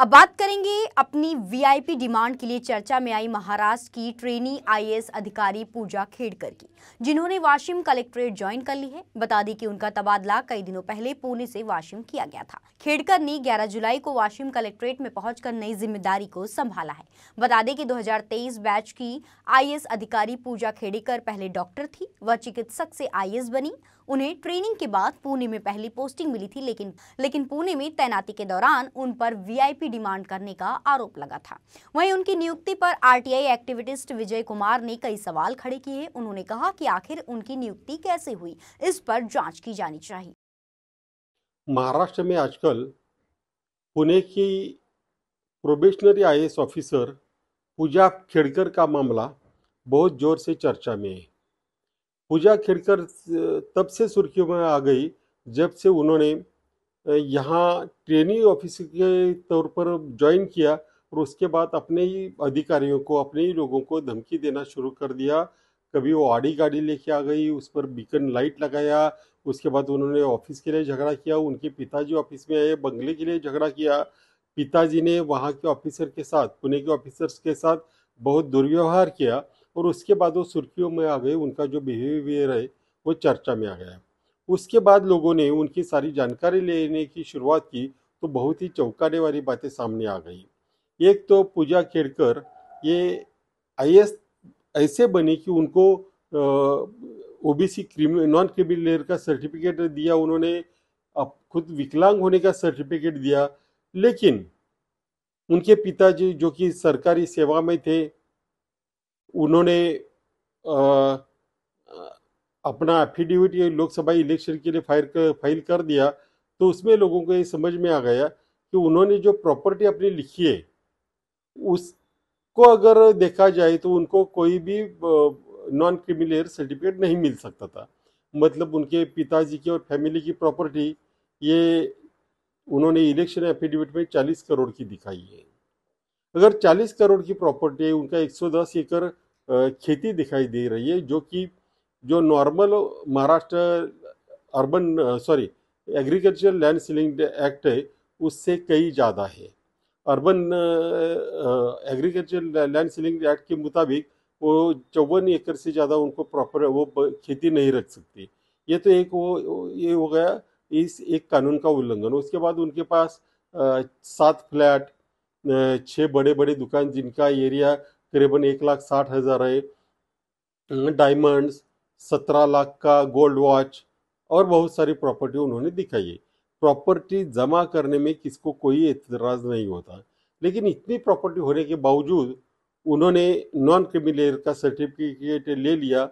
अब बात करेंगे अपनी वीआईपी डिमांड के लिए चर्चा में आई महाराष्ट्र की ट्रेनी आईएएस अधिकारी पूजा खेड़कर की जिन्होंने वाशिम कलेक्ट्रेट ज्वाइन कर ली है बता दी कि उनका तबादला कई दिनों पहले पुणे से वाशिम किया गया था खेड़कर ने 11 जुलाई को वाशिम कलेक्ट्रेट में पहुंचकर नई जिम्मेदारी को संभाला है बता दें कि दो बैच की आई अधिकारी पूजा खेड़कर पहले डॉक्टर थी वह चिकित्सक से आई बनी उन्हें ट्रेनिंग के बाद पुणे में पहली पोस्टिंग मिली थी लेकिन लेकिन पुणे में तैनाती के दौरान उन पर वी की डिमांड करने का आरोप लगा था वहीं उनकी नियुक्ति पर आरटीआई एक्टिविस्ट विजय कुमार ने कई सवाल खड़े किए उन्होंने कहा कि आखिर उनकी नियुक्ति कैसे हुई इस पर जांच की जानी चाहिए महाराष्ट्र में आजकल पुणे की probationary I officer Pooja Khedkar का मामला बहुत जोर से चर्चा में है पूजा खेड़कर तब से सुर्खियों में आ गई जब से उन्होंने यहाँ ट्रेनिंग ऑफिसर के तौर पर ज्वाइन किया और उसके बाद अपने ही अधिकारियों को अपने ही लोगों को धमकी देना शुरू कर दिया कभी वो आड़ी गाड़ी लेके आ गई उस पर बीकन लाइट लगाया उसके बाद उन्होंने ऑफिस के लिए झगड़ा किया उनके पिताजी ऑफिस में आए बंगले के लिए झगड़ा किया पिताजी ने वहाँ के ऑफिसर के साथ पुणे के ऑफिसर्स के साथ बहुत दुर्व्यवहार किया और उसके बाद वो सुर्खियों में आ गए उनका जो बिहेवियर है वो चर्चा में आ गया उसके बाद लोगों ने उनकी सारी जानकारी लेने की शुरुआत की तो बहुत ही चौंकाने वाली बातें सामने आ गई एक तो पूजा खेड़कर ये आई ऐसे बनी कि उनको ओ बी सी क्रिमिन नॉन क्रिमिनल का सर्टिफिकेट दिया उन्होंने अब खुद विकलांग होने का सर्टिफिकेट दिया लेकिन उनके पिताजी जो कि सरकारी सेवा में थे उन्होंने आ, अपना एफिडेविट ये लोकसभा इलेक्शन के लिए फाइल फाइल कर दिया तो उसमें लोगों को ये समझ में आ गया कि उन्होंने जो प्रॉपर्टी अपनी लिखी है उसको अगर देखा जाए तो उनको कोई भी नॉन क्रिमिलियर सर्टिफिकेट नहीं मिल सकता था मतलब उनके पिताजी की और फैमिली की प्रॉपर्टी ये उन्होंने इलेक्शन एफिडेविट में 40 करोड़ की दिखाई है अगर 40 करोड़ की प्रॉपर्टी है उनका 110 एकड़ खेती दिखाई दे रही है जो कि जो normal Maharashtra urban sorry agriculture land ceiling act है उससे कई ज़्यादा है urban agriculture land ceiling act के मुताबिक वो चौवन एकड़ से ज़्यादा उनको प्रॉपर वो खेती नहीं रख सकती ये तो एक वो ये हो गया इस एक कानून का उल्लंघन उसके बाद उनके पास सात फ्लैट छः बड़े बड़े दुकान जिनका एरिया करीबन एक लाख साठ हज़ार है डायमंड्स सत्रह लाख का गोल्ड वॉच और बहुत सारी प्रॉपर्टी उन्होंने दिखाई है प्रॉपर्टी जमा करने में किसको कोई एतराज नहीं होता लेकिन इतनी प्रॉपर्टी होने के बावजूद उन्होंने नॉन क्रिमिलेयर का सर्टिफिकेट ले लिया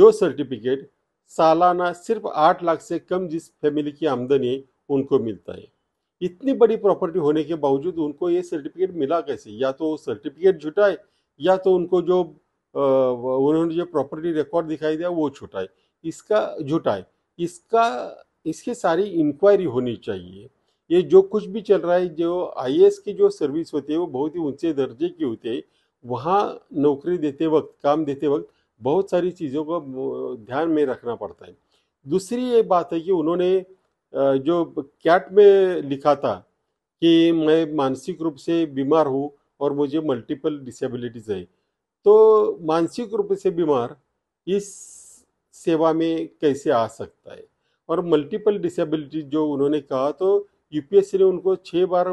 जो सर्टिफिकेट सालाना सिर्फ आठ लाख से कम जिस फैमिली की आमदनी है उनको मिलता है इतनी बड़ी प्रॉपर्टी होने के बावजूद उनको ये सर्टिफिकेट मिला कैसे या तो सर्टिफिकेट जुटाए या तो उनको जो उन्होंने जो प्रॉपर्टी रिकॉर्ड दिखाई दिया वो है इसका है इसका इसकी सारी इंक्वायरी होनी चाहिए ये जो कुछ भी चल रहा है जो आई की जो सर्विस होती है वो बहुत ही ऊंचे दर्जे की होती है वहाँ नौकरी देते वक्त काम देते वक्त बहुत सारी चीज़ों को ध्यान में रखना पड़ता है दूसरी ये बात है कि उन्होंने जो कैट में लिखा था कि मैं मानसिक रूप से बीमार हूँ और मुझे मल्टीपल डिसेबिलिटीज़ है तो मानसिक रूप से बीमार इस सेवा में कैसे आ सकता है और मल्टीपल डिसेबिलिटी जो उन्होंने कहा तो यूपीएससी ने उनको छः बार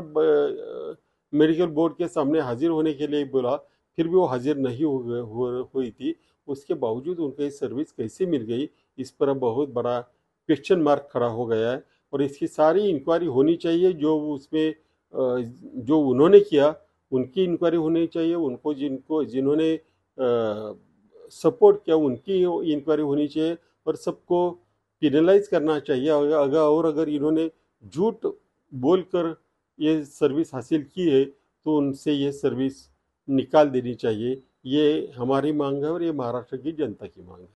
मेडिकल बोर्ड के सामने हाजिर होने के लिए बोला फिर भी वो हाजिर नहीं हो गए हुई थी उसके बावजूद उनको सर्विस कैसे मिल गई इस पर बहुत बड़ा क्वेश्चन मार्क खड़ा हो गया है और इसकी सारी इंक्वायरी होनी चाहिए जो उसमें जो उन्होंने किया उनकी इंक्वायरी होनी चाहिए उनको जिनको जिन्होंने सपोर्ट किया उनकी इंक्वायरी होनी चाहिए और सबको पिनलाइज करना चाहिए अगर और अगर इन्होंने झूठ बोलकर ये सर्विस हासिल की है तो उनसे ये सर्विस निकाल देनी चाहिए ये हमारी मांग है और ये महाराष्ट्र की जनता की मांग है